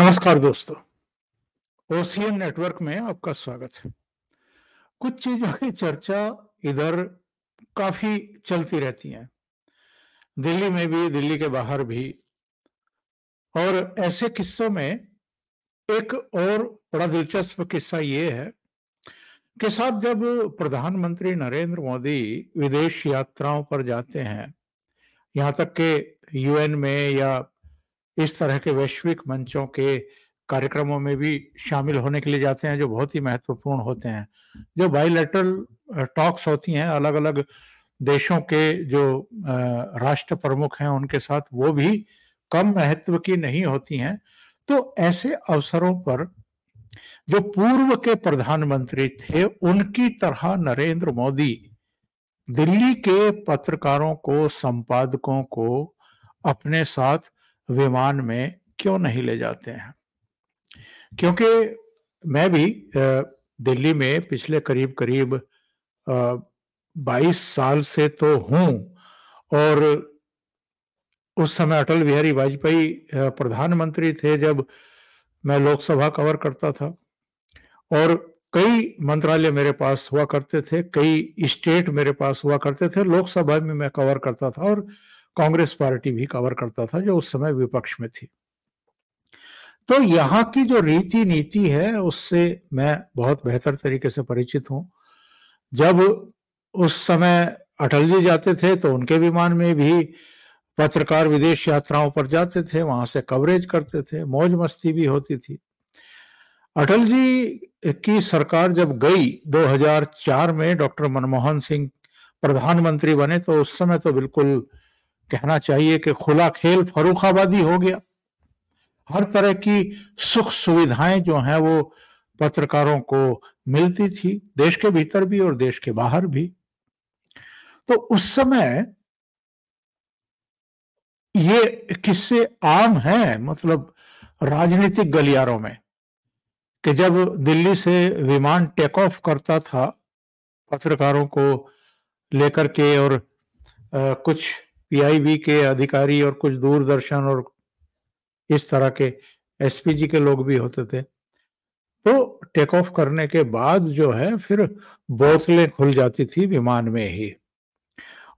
नमस्कार दोस्तों OCN network में आपका स्वागत है कुछ चीजों की चर्चा इधर काफी चलती रहती है दिल्ली में भी दिल्ली के बाहर भी और ऐसे किस्सों में एक और बड़ा दिलचस्प किस्सा ये है कि साहब जब प्रधानमंत्री नरेंद्र मोदी विदेश यात्राओं पर जाते हैं यहाँ तक के यूएन में या इस तरह के वैश्विक मंचों के कार्यक्रमों में भी शामिल होने के लिए जाते हैं जो बहुत ही महत्वपूर्ण होते हैं जो बायोलेटरल टॉक्स होती हैं अलग अलग देशों के जो राष्ट्र प्रमुख हैं उनके साथ वो भी कम महत्व की नहीं होती हैं तो ऐसे अवसरों पर जो पूर्व के प्रधानमंत्री थे उनकी तरह नरेंद्र मोदी दिल्ली के पत्रकारों को संपादकों को अपने साथ विमान में क्यों नहीं ले जाते हैं क्योंकि मैं भी दिल्ली में पिछले करीब करीब 22 साल से तो हूं और उस समय अटल बिहारी वाजपेयी प्रधानमंत्री थे जब मैं लोकसभा कवर करता था और कई मंत्रालय मेरे पास हुआ करते थे कई स्टेट मेरे पास हुआ करते थे लोकसभा में मैं कवर करता था और कांग्रेस पार्टी भी कवर करता था जो उस समय विपक्ष में थी तो यहाँ की जो रीति नीति है उससे मैं बहुत बेहतर तरीके से परिचित हूं जब उस समय अटल जी जाते थे तो उनके विमान में भी पत्रकार विदेश यात्राओं पर जाते थे वहां से कवरेज करते थे मौज मस्ती भी होती थी अटल जी की सरकार जब गई 2004 में डॉक्टर मनमोहन सिंह प्रधानमंत्री बने तो उस समय तो बिल्कुल कहना चाहिए कि खुला खेल फरूखाबादी हो गया हर तरह की सुख सुविधाएं जो हैं वो पत्रकारों को मिलती थी देश के भीतर भी और देश के बाहर भी तो उस समय ये किस्से आम हैं मतलब राजनीतिक गलियारों में कि जब दिल्ली से विमान टेक ऑफ करता था पत्रकारों को लेकर के और आ, कुछ पीआईबी के अधिकारी और कुछ दूरदर्शन और इस तरह के एसपीजी के लोग भी होते थे तो टेक ऑफ करने के बाद जो है फिर बोतलें खुल जाती थी विमान में ही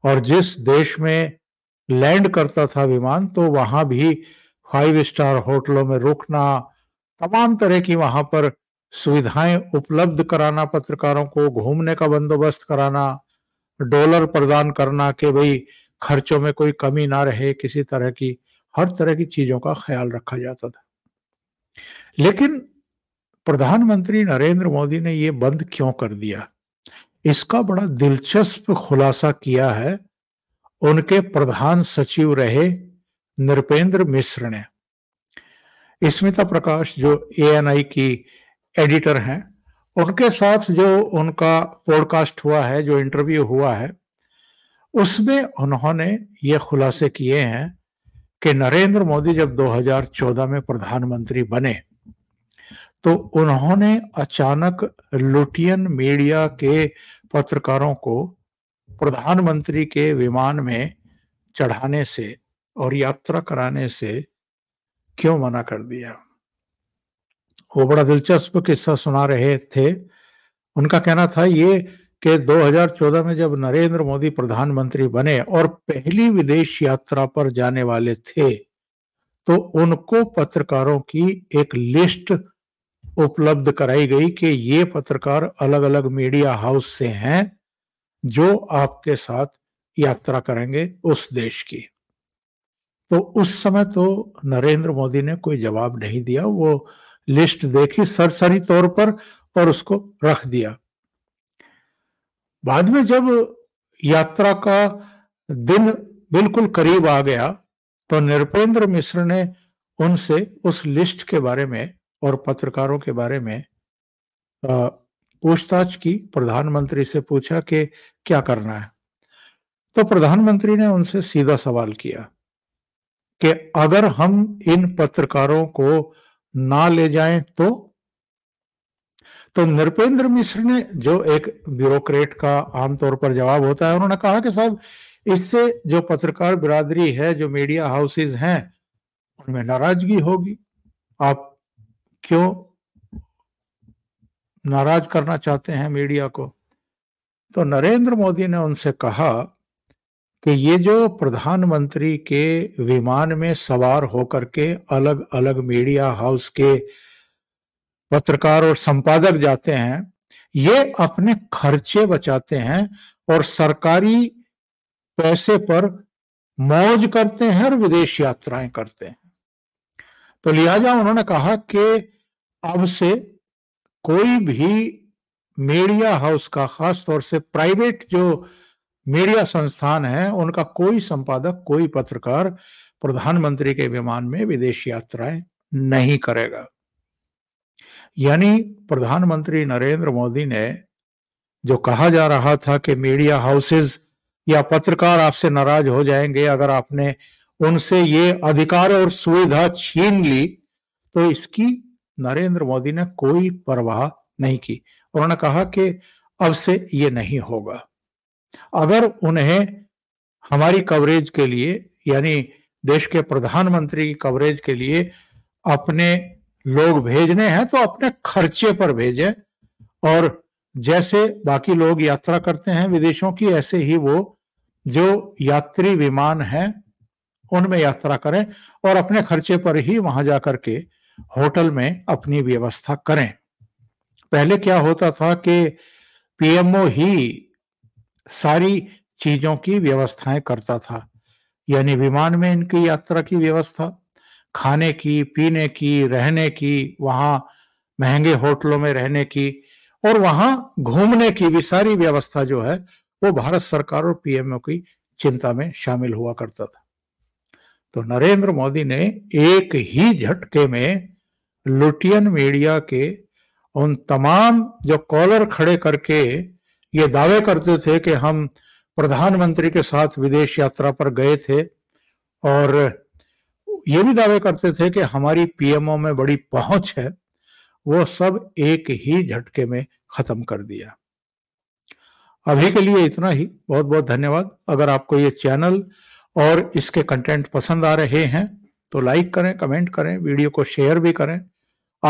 और जिस देश में लैंड करता था विमान तो वहां भी फाइव स्टार होटलों में रुकना तमाम तरह की वहां पर सुविधाएं उपलब्ध कराना पत्रकारों को घूमने का बंदोबस्त कराना डॉलर प्रदान करना कि भाई खर्चों में कोई कमी ना रहे किसी तरह की हर तरह की चीजों का ख्याल रखा जाता था लेकिन प्रधानमंत्री नरेंद्र मोदी ने ये बंद क्यों कर दिया इसका बड़ा दिलचस्प खुलासा किया है उनके प्रधान सचिव रहे नृपेंद्र मिश्र ने स्मिता प्रकाश जो ए की एडिटर हैं उनके साथ जो उनका पॉडकास्ट हुआ है जो इंटरव्यू हुआ है उसमें उन्होंने ये खुलासे किए हैं कि नरेंद्र मोदी जब 2014 में प्रधानमंत्री बने तो उन्होंने अचानक लुटियन मीडिया के पत्रकारों को प्रधानमंत्री के विमान में चढ़ाने से और यात्रा कराने से क्यों मना कर दिया वो बड़ा दिलचस्प किस्सा सुना रहे थे उनका कहना था ये कि 2014 में जब नरेंद्र मोदी प्रधानमंत्री बने और पहली विदेश यात्रा पर जाने वाले थे तो उनको पत्रकारों की एक लिस्ट उपलब्ध कराई गई कि ये पत्रकार अलग अलग मीडिया हाउस से हैं जो आपके साथ यात्रा करेंगे उस देश की तो उस समय तो नरेंद्र मोदी ने कोई जवाब नहीं दिया वो लिस्ट देखी सरसरी तौर पर और उसको रख दिया बाद में जब यात्रा का दिन बिल्कुल करीब आ गया तो नृपेंद्र मिश्र ने उनसे उस लिस्ट के बारे में और पत्रकारों के बारे में पूछताछ की प्रधानमंत्री से पूछा कि क्या करना है तो प्रधानमंत्री ने उनसे सीधा सवाल किया कि अगर हम इन पत्रकारों को ना ले जाएं तो तो नृपेंद्र मिश्र ने जो एक ब्यूरोक्रेट का आमतौर पर जवाब होता है उन्होंने कहा कि साहब इससे जो पत्रकार बिरादरी है जो मीडिया हाउसेज हैं उनमें नाराजगी होगी आप क्यों नाराज करना चाहते हैं मीडिया को तो नरेंद्र मोदी ने उनसे कहा कि ये जो प्रधानमंत्री के विमान में सवार होकर के अलग अलग मीडिया हाउस के पत्रकार और संपादक जाते हैं ये अपने खर्चे बचाते हैं और सरकारी पैसे पर मौज करते हैं और विदेश यात्राएं करते हैं तो लिहाजा उन्होंने कहा कि अब से कोई भी मीडिया हाउस का खास तौर से प्राइवेट जो मीडिया संस्थान है उनका कोई संपादक कोई पत्रकार प्रधानमंत्री के विमान में विदेश यात्राएं नहीं करेगा यानी प्रधानमंत्री नरेंद्र मोदी ने जो कहा जा रहा था कि मीडिया हाउसेस या पत्रकार आपसे नाराज हो जाएंगे अगर आपने उनसे ये अधिकार और सुविधा छीन ली तो इसकी नरेंद्र मोदी ने कोई परवाह नहीं की उन्होंने कहा कि अब से ये नहीं होगा अगर उन्हें हमारी कवरेज के लिए यानी देश के प्रधानमंत्री की कवरेज के लिए अपने लोग भेजने हैं तो अपने खर्चे पर भेजें और जैसे बाकी लोग यात्रा करते हैं विदेशों की ऐसे ही वो जो यात्री विमान हैं उनमें यात्रा करें और अपने खर्चे पर ही वहां जाकर के होटल में अपनी व्यवस्था करें पहले क्या होता था कि पीएमओ ही सारी चीजों की व्यवस्थाएं करता था यानी विमान में इनकी यात्रा की व्यवस्था खाने की पीने की रहने की वहाँ महंगे होटलों में रहने की और वहाँ घूमने की भी सारी व्यवस्था जो है वो भारत सरकार और पीएमओ की चिंता में शामिल हुआ करता था तो नरेंद्र मोदी ने एक ही झटके में लुटियन मीडिया के उन तमाम जो कॉलर खड़े करके ये दावे करते थे कि हम प्रधानमंत्री के साथ विदेश यात्रा पर गए थे और ये भी दावे करते थे कि हमारी पीएमओ में बड़ी पहुंच है वो सब एक ही झटके में खत्म कर दिया अभी के लिए इतना ही बहुत बहुत धन्यवाद अगर आपको ये चैनल और इसके कंटेंट पसंद आ रहे हैं तो लाइक करें कमेंट करें वीडियो को शेयर भी करें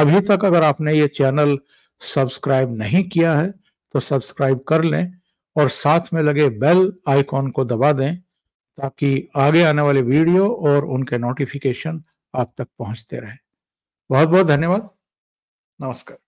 अभी तक अगर आपने ये चैनल सब्सक्राइब नहीं किया है तो सब्सक्राइब कर लें और साथ में लगे बेल आइकॉन को दबा दें ताकि आगे आने वाले वीडियो और उनके नोटिफिकेशन आप तक पहुंचते रहें बहुत बहुत धन्यवाद नमस्कार